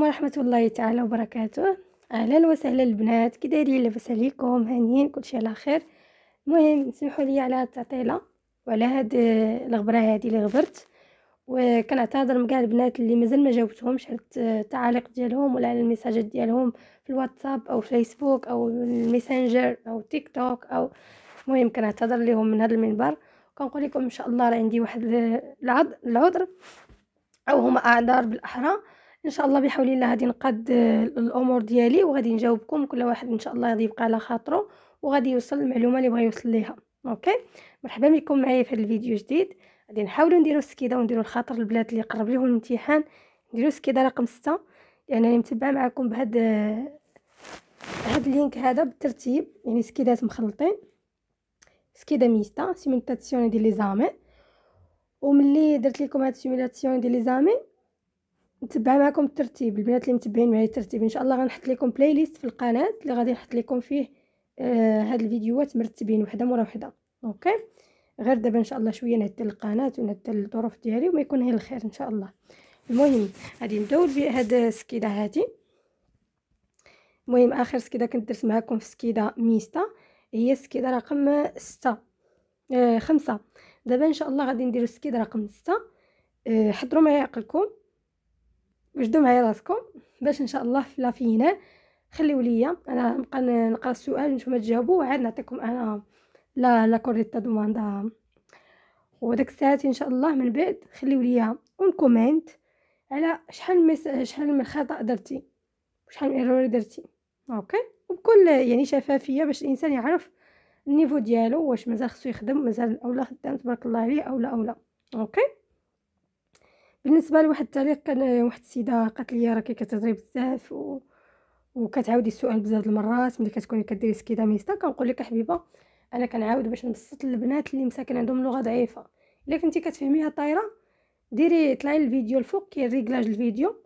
ورحمة الله تعالى وبركاته اهلا وسهلا البنات كي دايرين لاباس عليكم هانيين كلشي على خير المهم سمحوا لي على هاد التعطيله وعلى هاد الغبره هادي اللي غبرت وكنعتذر من كاع البنات اللي مازال ما جاوبتهمش على التعاليق ديالهم ولا على الميساجات ديالهم في الواتساب او فيسبوك او الميسنجر او تيك توك او المهم كنعتذر لهم من هذا المنبر كنقول لكم ان شاء الله راه عندي واحد العذر او هما اعذار بالاحرى ان شاء الله بحول الله غادي نقاد آه، الامور ديالي وغادي نجاوبكم كل واحد ان شاء الله غادي يبقى على خاطره وغادي يوصل المعلومه اللي بغى يوصل ليها اوكي مرحبا بكم معايا في هذا الفيديو جديد غادي نحاولوا نديروا السكيده ونديروا الخاطر البلاد اللي قرب ليهم الامتحان نديروا السكيده رقم 6 يعني انا متبعه معكم بهاد آه، هاد اللينك هذا بالترتيب يعني سكيدات مخلطين سكيده ميستا سيميلاتسيون ديال لي زامي وملي درت لكم هاد السيميلاتسيون ديال لي زامي نتبع معكم الترتيب البنات اللي متبعين معايا الترتيب ان شاء الله غنحط لكم بلاي ليست في القناه اللي غادي نحط لكم فيه آه هاد الفيديوهات مرتبين وحده مورا وحده اوكي غير دابا ان شاء الله شويه نعدل القناه ونعدل الظروف ديالي وما يكون غير الخير ان شاء الله المهم غادي نبداو بهاد السكيده هادي المهم اخر سكيده كنت درت معكم في سكيده ميستا هي السكيده رقم ستة آه خمسة دابا ان شاء الله غادي نديرو السكيده رقم 6 آه حضروا معايا عقلكم وجدوا معايا راسكم باش ان شاء الله في لافينا خليو ليا انا نبقى نقرا السؤال نتوما تجاوبوا وعاد نعطيكم انا لا لا كوريتا دوماندا وداك الساعات ان شاء الله من بعد خليو ليا اون كومنت على شحال مس... شحال من خطا درتي شحال من ايرور درتي اوكي وبكل يعني شفافيه باش الانسان يعرف النيفو ديالو واش مازال خصو يخدم مازال اولا خدام تبارك الله عليه اولا اولا اوكي بالنسبه لواحد التعليق كان واحد السيده قالت لي راكي كتهضري بزاف و... وكتعاودي السؤال بزاف المرات ملي كتكوني كديري سكيدا ميستا كنقول لك حبيبه انا كنعاود باش نبسط البنات اللي مساكن عندهم لغه ضعيفه الا كنتي كتفهميها طايره ديري طلعي الفيديو الفوق كاين ريغلاج الفيديو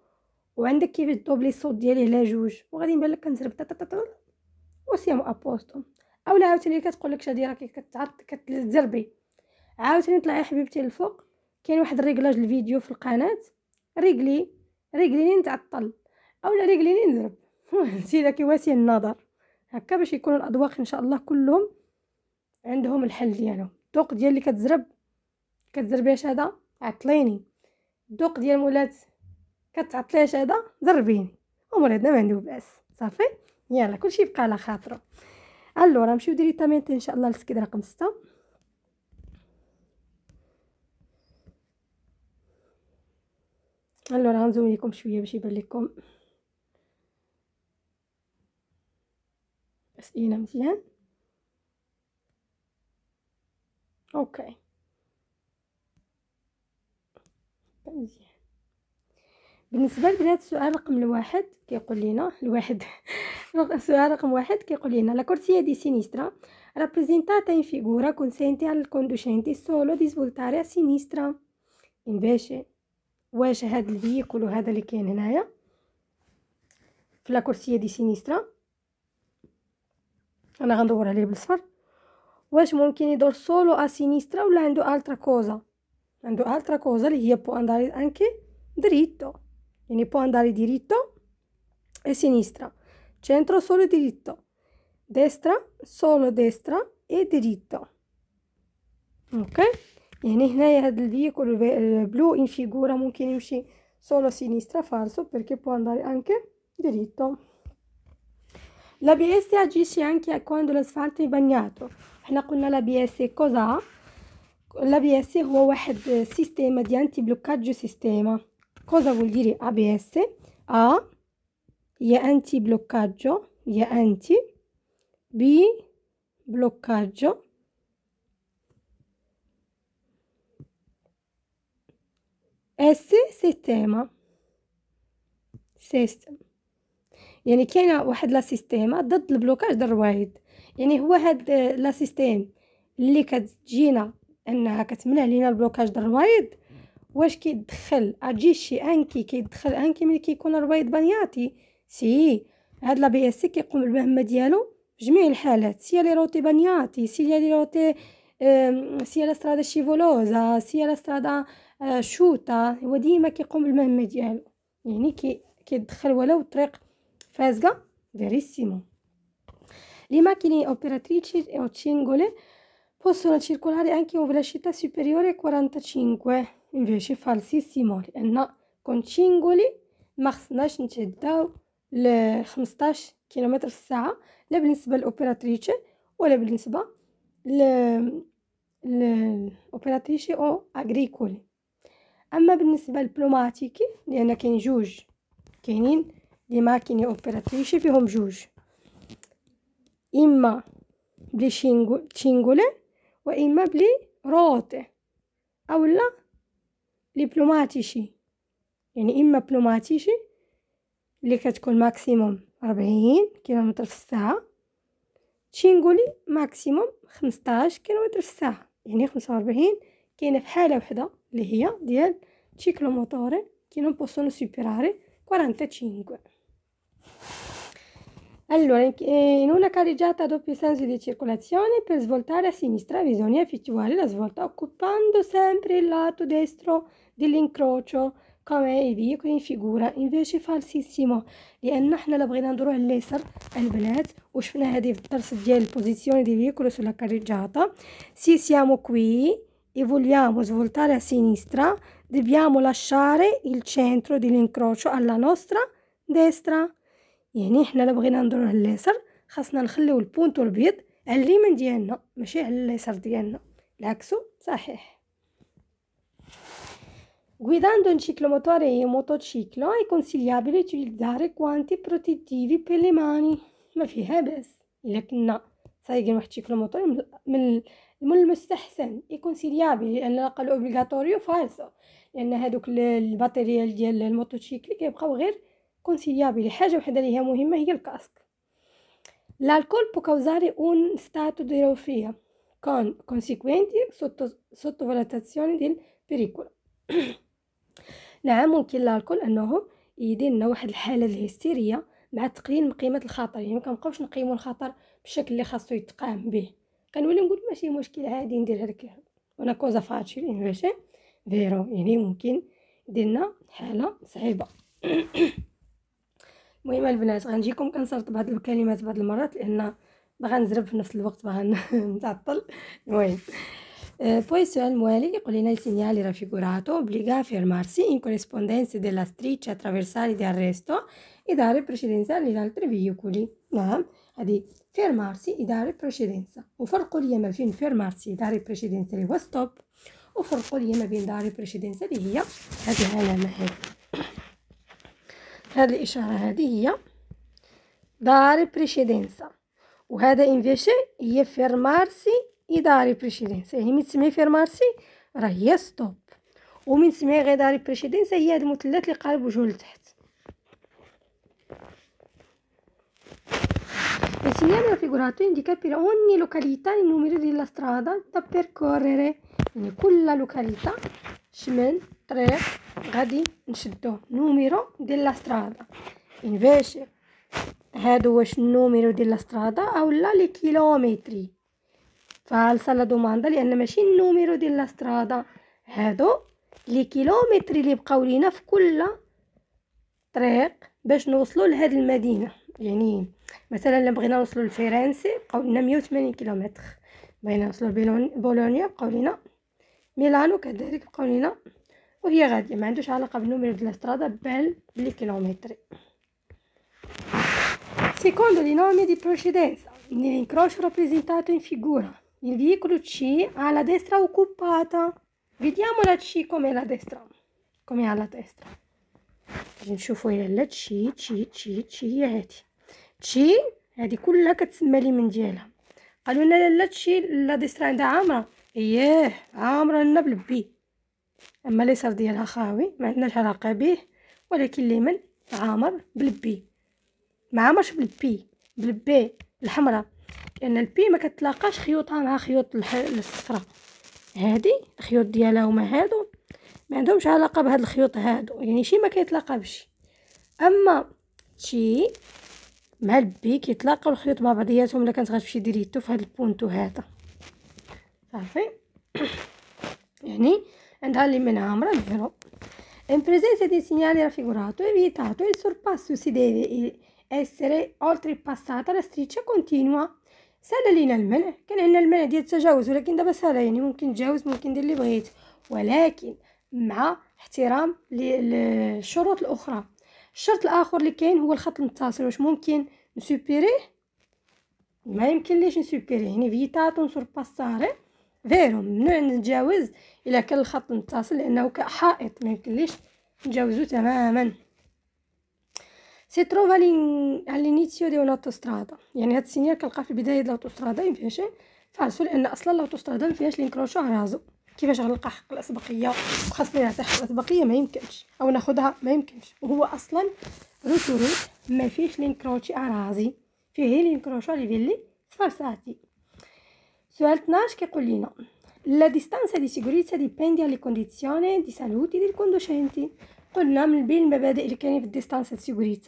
وعندك كيف دوبلي الصوت ديالي على جوج وغادي يبان لك كنزرب وسيام ابوستو اولا عاوتاني كتقول لك شادي راكي كتعط كتزربي عاوتاني طلعي حبيبتي الفوق كاين واحد الريغلاج الفيديو في القناه رجلي رجلي نتعطل اولا رجلي نضرب داك واسي النظر هكا باش يكونوا الاذواق ان شاء الله كلهم عندهم الحل ديالهم الذوق ديال اللي كتزرب كتزرب يا عطليني الذوق ديال مولات كتعطل هذا شاده زربيني ومولاتنا ما عنده باس صافي يلا كلشي يبقى على خاطره الو راه نمشيو ديريكتامنت ان شاء الله لسكيد رقم 6 الوغ راه غنزوم لكم شويه باش يبان لكم اسئله مزيان اوكي مزيان بالنسبه لبنات السؤال رقم الواحد كيقول لنا الواحد السؤال رقم واحد كيقول لنا لا كورتيا دي سينيسترا rappresentata in figura consente al conducente solo di svoltare سينيسترا انفيشي واجه هاد الفيكول وهذا اللي كاين هنايا في لاكورسيه دي سينيسترا انا غندور عليه بالصفر واش ممكن يدور سولو ا سينيسترا ولا عنده الترا كوزا عنده الترا كوزا اللي هي بو انداري انكي دريتو يعني può andare diritto e sinistra, centro solo diritto, destra solo destra e diritto. Ok? يعني هنايا هاد الفيكول بلو ان فيغورا ممكن يمشي solo a sinistra falso perché può andare anche diritto l'ABS agisce anche quando l'asfalto è bagnato احنا la BS cos'ha la BS هو واحد sistema di antibloccaggio sistema cosa vuol dire ABS A è antibloccaggio è anti B bloccaggio S سيستيما سيستم يعني كاينه واحد لا سيستيما ضد البلوكاج ديال الروايد يعني هو هاد لا سيستيم اللي كتجينا انها كتمنع لينا البلوكاج ديال الروايد واش كيدخل اجي شي انكي كيدخل انكي ملي كيكون الروايد بنياتي سي هاد لا بي اس سي كيقوم بالمهمه ديالو جميع الحالات سيا لي روتي بنياتي سيا لي روتي سيا لا سترادا شيفولوزا سيا لا سترادا آه، شوطة هو ديما كيقوم بالمهمة ديالو يعني كي كيدخل ولو طريق فازقة فيريسيمو لي ماكيني اوبيراتريتشي او تشينغولي possono circolare anche a una velocità superiore a 45 invece falsissimo لأن كون تشينغولي ما خصناش نتعداو ل 15 كيلومتر في الساعه لا بالنسبه للاوبيراتريتشي ولا بالنسبه ل الاوبيراتريتشي او اغريكولي أما بالنسبة للبلوماتيكي لأن كاين جوج كاينين لي ماكيني أوبيراتريشي فيهم جوج إما بلي شينغو وإما بلي روتي أو لا لي بلوماتيشي يعني إما بلوماتيشي اللي كتكون ماكسيموم ربعين كيلومتر في الساعة تشينغولي ماكسيموم خمسطاش كيلومتر في الساعة يعني خمسة وربعين كاينة في حالة وحدة اللي هي ديال ciclomotore che non possono superare 45. Allora, in eh, una carreggiata a doppio senso di circolazione, per svoltare a sinistra bisogna effettuare la svolta occupando sempre il lato destro dell'incrocio, come i veicoli in figura. invece فالسيسيمو لان احنا لا بغينا ندورو على al البنات وشفنا هذه في الدرس ديال البوزيسيون دي فيكول سولا كاريجاتا سي سيامو e vogliamo svoltare a sinistra, dobbiamo lasciare il centro dell'incrocio alla nostra destra. يعني حنا لا بغينا ندورو لليسر خاصنا نخليو البونتو البيض على اليمين ديالنا ماشي على اليسر ديالنا العكسو صحيح Guidando un ciclomotore e un motociclo è consigliabile utilizzare guanti protettivi per le mani. ما فيها بس إلا كنا سايقين واحد السيكلوموتور من المستحسن يكونسيليابل لان قالوا اوبليغاتوريو فالسو لان هذوك الباتريال ديال الموتوسيكل كيبقاو غير كونسيليابل حاجه وحده اللي هي مهمه هي الكاسك الكول بو ستاتو دي روفيا كون كونسيكوينتي سوتو سوتو sottovalutazioni ديال pericolo نعم ممكن الكول انه يدير لنا واحد الحاله الهستيريه مع تقليل من قيمه الخطر يعني ما كنبقاوش نقيموا الخطر بالشكل اللي خاصو يتقام به كنولي نقول ماشي مشكل عادي نديرها لك وانا كوزا فاciل invece vero يعني ممكن درنا حاله صعيبه المهم البنات غنجيكم كنسرط بهاد الكلمات بهاد المرات لان باغا نزرب في نفس الوقت باغا نتعطل المهم Poi Suel Mueli ricolina i segnali raffigurato obbliga a fermarsi in corrispondenza della striscia attraversale di arresto e dare precedenza agli altri veicoli. Ma, ah, adi, فيرمارسي إداري بريشيدنسا وفرقوا لي ما بين فيرمارسي إداري بريشيدنسا اللي هو ستوب وفرقوا لي ما بين داري بريشيدنسا اللي هي هذه العلامة هذه هذه الإشارة هذه هي داري بريشيدنسا وهذا انفيشي هي فيرمارسي إداري بريشيدنسا يعني من تسميه فيرمارسي راه هي ستوب ومن تسميه غير داري بريشيدنسا هي هاد المثلث اللي قارب وجهه لتحت Le segnale raffigurato indica per ogni località il numero della strada da percorrere يعني كل لوكاليتا شمال طريق غادي نشدو نوميرو ديال strada. Invece, يعني باش هادو واش النوميرو ديال لا سترادا اولا لي كيلومتري فالسا لا دوماندا لان ماشي strada. ديال هادو لي كيلومتري اللي بقاو لينا في كل طريق باش نوصلو لهاد المدينه يعني مثلا بغينا نوصلوا لفيرنسي بقاو لنا 180 كيلومتر بغينا نوصلوا لبولونيا بقاو لنا ميلانو كذلك بقاو لنا وهي غاديه ما عندوش علاقه بالنومير ديال الاسترادا بال بلي كيلومتري Secondo i nomi di precedenza, nell'incrocio rappresentato in figura, il veicolo C ha la destra occupata. Vediamo la C com'è la destra, come ha la destra. ci fuori la C, C, C, C, تشي هذه كلها كتسمى لي من ديالها قالوا لنا لا تشي لا ديسرا عندها عامره اييه عامره لنا بلبي اما ليسر ديالها خاوي ما عندناش علاقه به ولكن ليمن عامر بلبي ما عامرش بلبي بلبي الحمراء لان البي ما كتلاقاش خيوطها مع خيوط الصفراء هادي الخيوط ديالها هما هادو ما عندهمش علاقه بهاد الخيوط هادو يعني شي ما كيتلاقى بشي اما شي مع البي كيتلاقاو الخيوط مع بعضياتهم الا كانت غتمشي ديري يدو في هاد البونتو هذا صافي يعني عندها اللي منها مرة ان in دي dei segnali raffigurato evitato سورباسو سي si اسري اولتري باساتا لا ستريتشا كونتينوا سالا لينا المنع كان عندنا المنع ديال التجاوز ولكن دابا سالا يعني ممكن نتجاوز ممكن ندير اللي بغيت ولكن مع احترام للشروط الاخرى الشرط الاخر اللي كاين هو الخط المتصل واش ممكن نسوبيريه ما يمكن ليش نسوبيريه يعني فيتاتون سور باساري فيرهم ممنوع نتجاوز الا كان الخط المتصل لانه كحائط ما ليش نتجاوزو تماما سي تروف الينيتيو ديال الاوتوسترادا يعني هاد السينيال كنلقاه في البدايه ديال الاوتوسترادا مفيهاش فالسو لان اصلا الاوتوسترادا مفيهاش لينكروشو على رازو كيفاش غنلقى حق الاسبقيه وخاصني نعطي حق الاسبقيه ما يمكنش او ناخذها ما يمكنش وهو اصلا روتورو ما فيهش لينكروتشي اراضي فيه غير لينكروشو لي فيلي فالساتي سؤال 12 كيقول لينا لا ديستانس دي سيغوريتسا ديبيندي على كونديسيون دي سالوتي ديال كوندوشينتي قلنا من بين المبادئ اللي كاينين في الديستانza دي كاين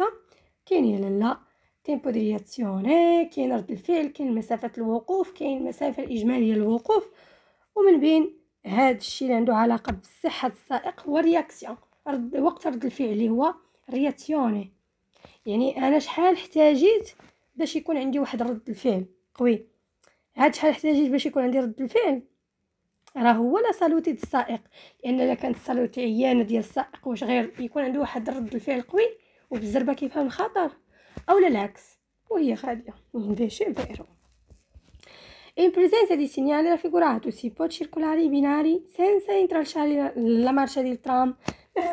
كاينين لا تيمبو دي رياكسيون كاين رد الفعل كاين مسافه الوقوف كاين المسافه الاجماليه للوقوف ومن بين هاد الشيء اللي عنده علاقه بصحه السائق هو رياكسيون رد وقت رد الفعل اللي هو رياكسيوني يعني انا شحال احتاجيت باش يكون عندي واحد رد الفعل قوي هاد شحال احتاجيت باش يكون عندي رد الفعل راه هو لا سالوتي السائق لان الا كانت سالوتي عيانه ديال السائق واش غير يكون عنده واحد رد الفعل قوي وبالزربه كيفهم الخطر او العكس وهي غاديه من شي بيرو e in presenza di segnale raffigurato si può circolare i binari senza intralciare la, la marcia del tram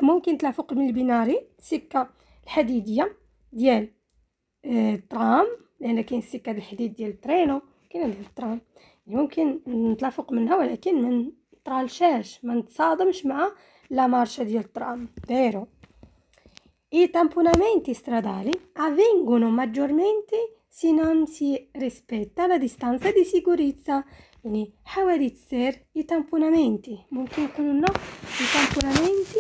ممكن تلافق من البناري السكة الحديدية ديال الترام لأن كاين السكة الحديد ديال الترينو كاين ديال الترام يعني ممكن نتلافق منها ولكن من ترالشاش ما نتصادمش مع لا مارشا ديال الترام vero I tamponamenti stradali avvengono maggiormente se non si rispetta la distanza di sicurezza. Quindi, حوادث i tamponamenti. ممكن يكونوا no, i tamponamenti.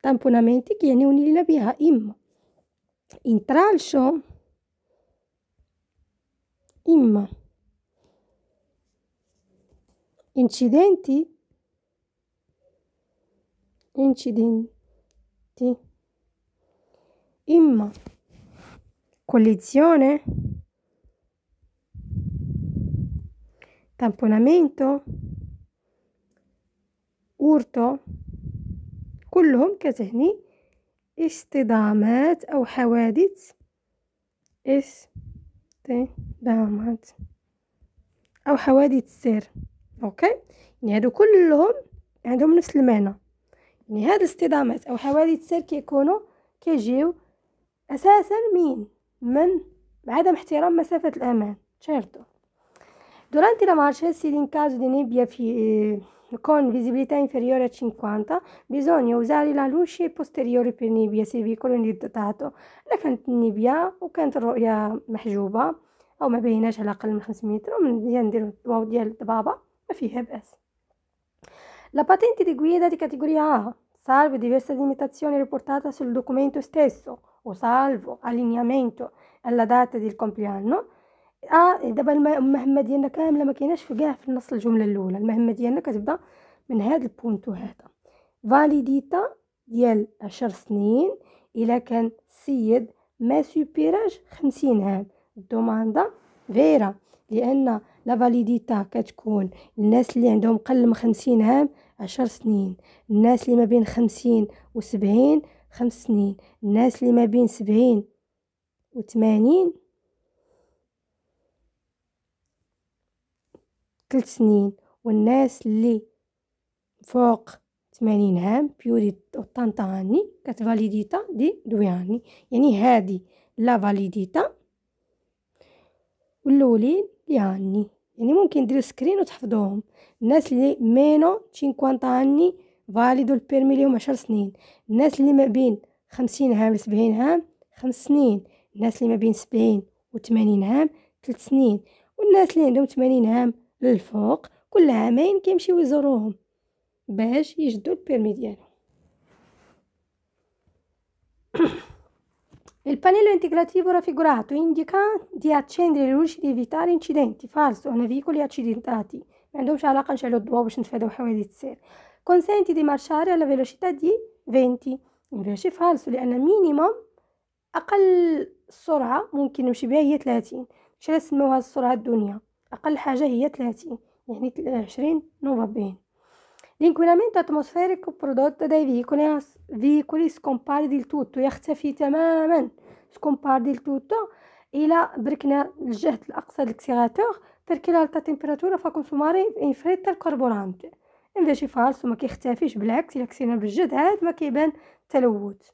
Tamponamenti che يعنيون لنا بها إما intralcio, Im. incidenti, incidenti. imma collisione tamponamento ورطة كلهم كتعني اصطدامات أو حوادث اصطدامات أو حوادث سير أوكي يعني هادو كلهم عندهم نفس المعنى يعني هاد الاصطدامات أو حوادث سير كيكونوا كيجيو اساسا مين من بعدم احترام مسافه الامان شيرتو دورانتي لا مارشي سي دين كازو دي نيبيا في كون فيزيبيليتا انفيريور 50 بيزونيو وزاري لا لوشي بوستيريوري في نيبيا سي في كولون دي تاتو لكنت نيبيا وكانت الرؤيه محجوبه او ما بيناش على اقل من 500 متر ومن ندير واو ديال بابا ما فيها باس لا باتينتي دي غويدا دي كاتيجوري ا سالف ديفيرسا ليميتاسيوني ريبورتاتا سول دوكومينتو ستيسو o salvo allineamento alla data ديال الكومبليانو اه دابا المهمه ديالنا كامله ما كايناش في كاع في نص الجمله الاولى المهمه ديالنا كتبدا من هاد البونتو هذا فاليديتا ديال عشر سنين الا كان السيد ما سوبيراج خمسين عام الدوماندا فيرا لان لا فاليديتا كتكون الناس اللي عندهم قل من خمسين عام عشر سنين الناس اللي ما بين خمسين وسبعين خمس سنين الناس اللي ما بين سبعين وثمانين ثلاث سنين والناس اللي فوق ثمانين عام بيوري وطنطاني فاليديتا دي دوياني يعني هادي لا فاليديتا واللولين يعني يعني ممكن ديرو سكرين وتحفظوهم الناس اللي مينو تشينكوانطاني فاليدو البيرمي ليهم عشر سنين الناس اللي ما بين خمسين عام لسبعين عام خمس سنين الناس اللي ما بين سبعين وثمانين عام ثلاث سنين والناس اللي عندهم ثمانين عام للفوق كل عامين كيمشيو يزوروهم باش يجدوا البيرمي ديالهم Il pannello integrativo raffigurato indica di accendere le luci di evitare incidenti. Falso, hanno veicoli accidentati. ما عندهمش علاقه نشعلوا الضوء باش نتفاداو حوادث السير consente di marciare alla velocità di 20 invece فالسو لأن مينيموم أقل سرعة ممكن نمشي بها هي 30 مش نسموها السرعة الدنيا أقل حاجة هي 30 يعني 20 نوفا بين L'inquinamento atmosferico prodotto dai veicoli, veicoli scompare del tutto يختفي تماما scompare del tutto إلى بركنا الجهد الأقصى للكسيغاتور per che l'alta temperatura fa consumare in fretta il carburante عندها شي فالس وما كيختفيش بالعكس الا كسينا بالجد عاد ما كيبان تلوث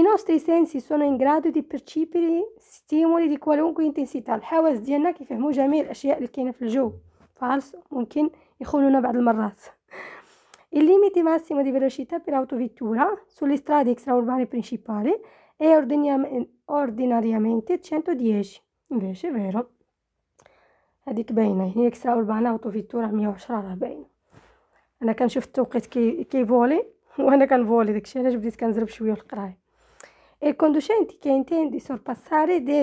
I nostri sensi sono in grado di percepire stimoli di qualunque intensità الحواس ديالنا كيفهموا جميع الاشياء اللي كاينه في الجو فالس ممكن يخونونا بعض المرات Il limite massimo di velocità per autovettura sulle strade extraurbane principali è ordinariamente 110 invece è vero هذيك باينه هي اكسترا اوربان اوتو فيتورا 110 راه باينه انا كنشوف التوقيت كي كيفولي وانا كنفولي داكشي علاش بديت كنزرب شويه في القرايه il e conducente che intende دي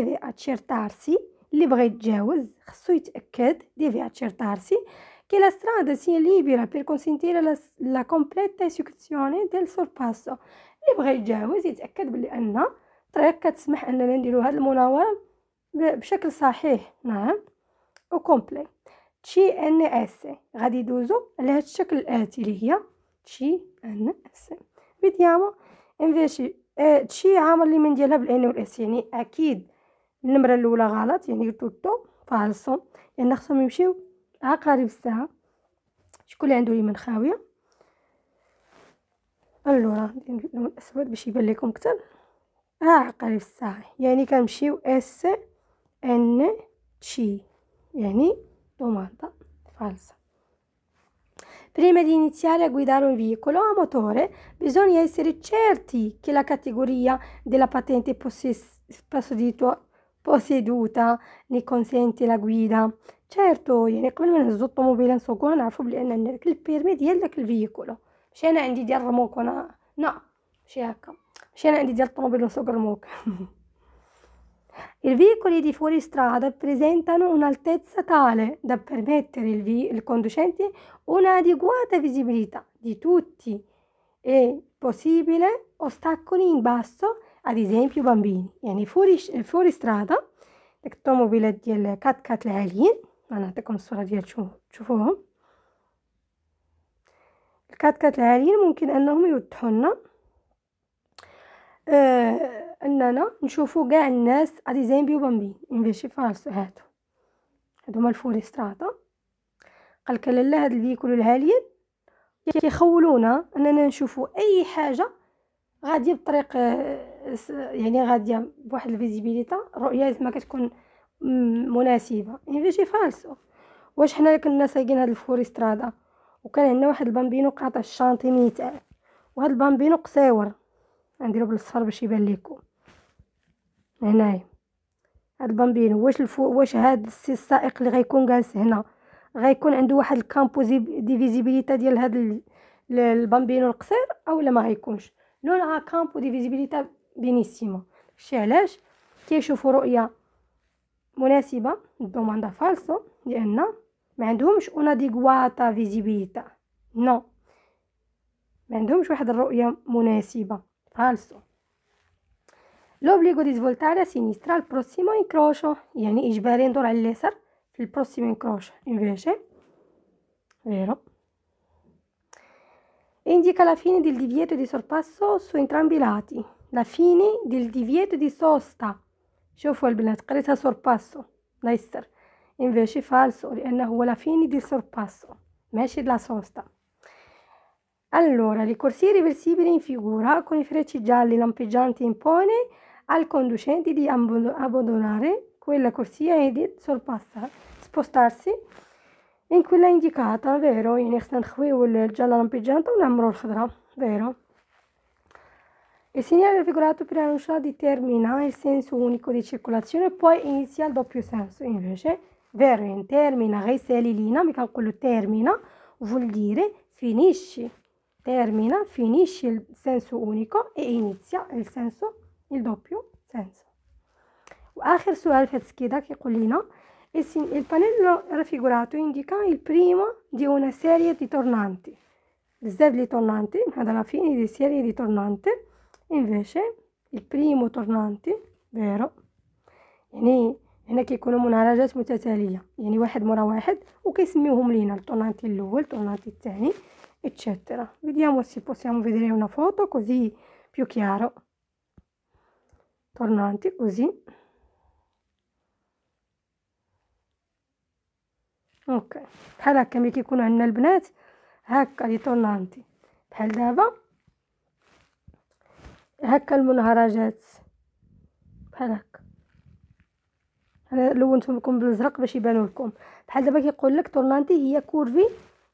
في اتشيرتارسي اللي بغى يتجاوز خصو يتاكد deve accertarsi che la strada sia libera per consentire la, la completa esecuzione del sorpasso اللي بغى يتجاوز يتاكد بلي ان الطريق كتسمح اننا نديرو هاد المناوره بشكل صحيح نعم وكومبلي تشي ان اس غادي يدوزو على هذا الشكل الاتي اللي هي تشي ان اس بديامو انفيشي اه تشي عامل لي من ديالها بالان والاس يعني اكيد النمره الاولى غلط يعني توتو فالسو لان يعني خصهم يمشيو عقارب الساعه شكون اللي عنده لي من خاويه اللورا ندير يعني اللون الاسود باش يبان لكم اكثر ها آه، عقارب الساعه يعني كنمشيو اس ان تشي يعني domanda falsa. Prima di iniziare a guidare un veicolo a motore bisogna essere certi che la categoria della patente posseduta ne consente la guida. Certo, يعني قبل ما نهزو الطوموبيل نسوقو نعرفو بلي أنا عندك البيرمي ديال داك الفيكولو ماشي أنا عندي ديال الرموك وأنا نا ماشي هكا ماشي أنا عندي ديال الطوموبيل نسوق الرموك i veicoli di fuoristrada presentano un'altezza tale da permettere al vi- conducente un'adeguata visibilità di tutti e possibili ostacoli in basso, ad esempio bambini. يعني فوري fuoristrada الطوموبيلة ديال كات كات العاليين غنعطيكم الصورة ديال تشوفوهم الكات كات العاليين ممكن انهم يوضحوا لنا آه اننا نشوفو كاع الناس بيو وبامبين انفيشي فالس هادو هادو هما الفوريستراتا قالك لالا هاد الفيكول الهاليين كيخولونا اننا نشوفو اي حاجه غاديه بطريق آه، يعني غاديه بواحد الفيزيبيليتا رؤيه زعما كتكون مناسبه انفيشي فالسو واش حنا كنا سايقين هاد الفوريسترادا وكان عندنا واحد البامبينو قاطع الشانتي ميتال وهاد البامبينو قساور غنديرو بالصفر باش يبان ليكم هنايا هاد البامبينو واش الفوق واش هاد السي السائق اللي غيكون جالس هنا غيكون عنده واحد الكامبوزي ديفيزيبيليتا ديال هاد البامبينو القصير اولا ما غيكونش ها كامبو ديفيزيبيليتا بينيسيما شي علاش كيشوفوا رؤيه مناسبه الدوماندا فالسو لان ما عندهمش اون ديغواتا فيزيبيليتا نو ما عندهمش واحد الرؤيه مناسبه falso. L'obbligo di svoltare a sinistra al prossimo incrocio, yani ijberendo al laser il prossimo incrocio, invece, vero? indica la fine del divieto di sorpasso su entrambi i lati, la fine del divieto di sosta. شوفوا البنات قريتها sorpasso لا يستر invece falso لأنه هو la fine del sorpasso ماشي la sosta allora, le corsie reversibili in figura con i frecci gialli lampeggianti impone al conducente di abbandonare quella corsia e di sorpassare, spostarsi in quella indicata, vero? In يعني خصنا il giallo lampeggiante o نعمرو الخضرا, vero? Il segnale raffigurato per annunciare determina il senso unico di circolazione e poi inizia il doppio senso. Invece, vero, in termina, غير سالي لينا, mica quello termina, vuol dire finisci termina, finisce il senso unico e inizia il senso, il doppio senso. وآخر سؤال في كده كيقول لنا البانيلو raffigurato indica il primo di una serie di tornanti. Z di tornanti, هذا alla fine di serie di tornanti, invece il primo tornante, vero? يعني هنا كيكونوا منعرجات متتالية يعني واحد مرة واحد وكيسميوهم لينا التورنانتي الأول التورنانتي الثاني eccetera vediamo se possiamo vedere una foto così più chiaro tornanti così اوكي بحال هكا ملي كيكونوا عندنا البنات هكا لي طورنانتي بحال دابا هكا المنهرجات بحال هكا انا لونتهم لكم بالازرق باش يبانوا لكم بحال دابا كيقول لك طورنانتي هي كورفي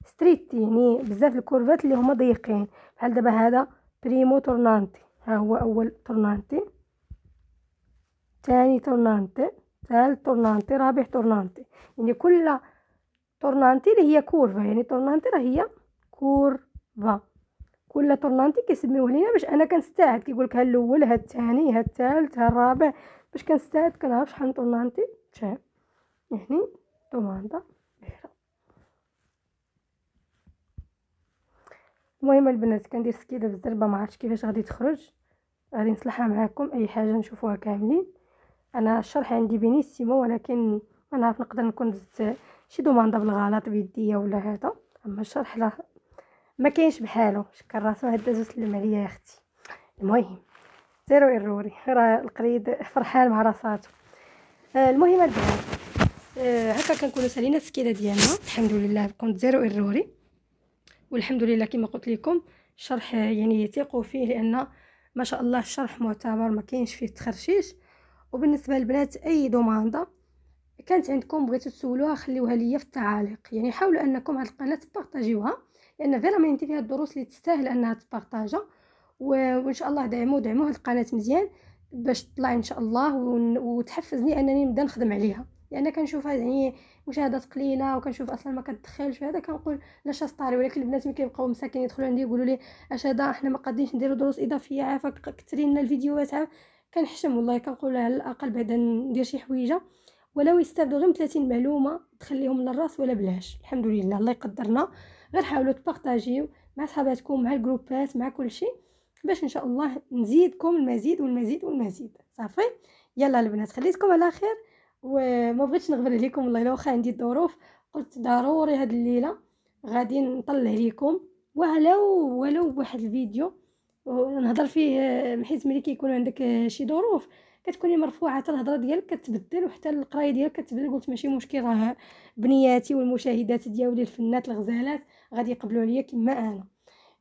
ستريت يعني بزاف الكورفات اللي هما ضيقين بحال دابا هذا بريمو تورنانتي ها هو اول تورنانتي ثاني تورنانتي ثالث تورنانتي رابع تورنانتي يعني كل تورنانتي اللي هي كورفا يعني تورنانتي راه هي كورفا كل تورنانتي كيسميوه لينا باش انا كنستعد كيقول لك ها الاول ها الثاني ها الثالث ها الرابع باش كنستعد كنعرف شحال تورنانتي تشعب يعني طوماطه المهم البنات كندير سكيده بالزربه ما عرفتش كيفاش غادي تخرج غادي نصلحها معاكم اي حاجه نشوفوها كاملين انا الشرح عندي بينيسيمو ولكن انا عارف نقدر نكون زدت شي دوماندا بالغلط بيديا ولا هذا اما الشرح لا ما كاينش بحالو شكر راسو هدا زوج سلم عليا يا اختي المهم زيرو ايروري راه القريد فرحان مع راساتو آه، المهم البنات آه، هكا كنكونو سالينا السكيده ديالنا الحمد لله كنت زيرو ايروري والحمد لله كما قلت لكم شرح يعني يثيقوا فيه لان ما شاء الله الشرح معتبر ما كاينش فيه تخرشيش وبالنسبه للبنات اي دوماندا كانت عندكم بغيتو تسولوها خليوها ليا في التعاليق يعني حاولوا انكم هاد القناه تبارطاجيوها لان فيرامين فيها الدروس اللي تستاهل انها تبارطاجا وان شاء الله دعموا دعموا هاد القناه مزيان باش تطلع ان شاء الله وتحفزني انني نبدا نخدم عليها لان كنشوفها يعني مشاهدات قليله وكنشوف اصلا ما كتدخلش هذا كنقول لا شطاري ولكن البنات ملي كيبقاو مساكين يدخلوا عندي يقولوا لي اش هذا حنا ما قادينش نديروا دروس اضافيه عافاك كثري لنا الفيديوهات كنحشم والله كنقول على الاقل بعدا ندير شي حويجه ولو يستافدوا غير 30 معلومه تخليهم للراس ولا بلاش الحمد لله الله يقدرنا غير حاولوا تبارطاجيو مع صحاباتكم مع الجروبات مع كل شيء باش ان شاء الله نزيدكم المزيد والمزيد والمزيد صافي يلا البنات خليتكم على خير وما بغيتش نغبر عليكم والله الا واخا عندي الظروف قلت ضروري هاد الليله غادي نطلع لكم ولو ولو واحد الفيديو نهضر فيه حيت ملي كيكون عندك آه، شي ظروف كتكوني مرفوعه حتى الهضره ديالك كتبدل وحتى القرايه ديالك كتبدل قلت ماشي مشكل راه بنياتي والمشاهدات ديالي الفنات الغزالات غادي يقبلوا عليا كما انا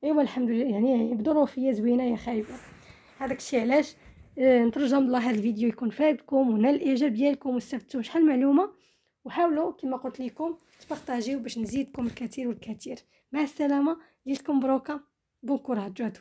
ايوا الحمد لله يعني بظروفي زوينه يا خايبه هذاك الشيء علاش آه، نترجم الله هذا الفيديو يكون فادكم ونال الاعجاب ديالكم واستفدتوا شحال معلومه وحاولوا كما قلت لكم تبارطاجيو باش نزيدكم الكثير والكثير مع السلامه ليلتكم بروكه بون كوراج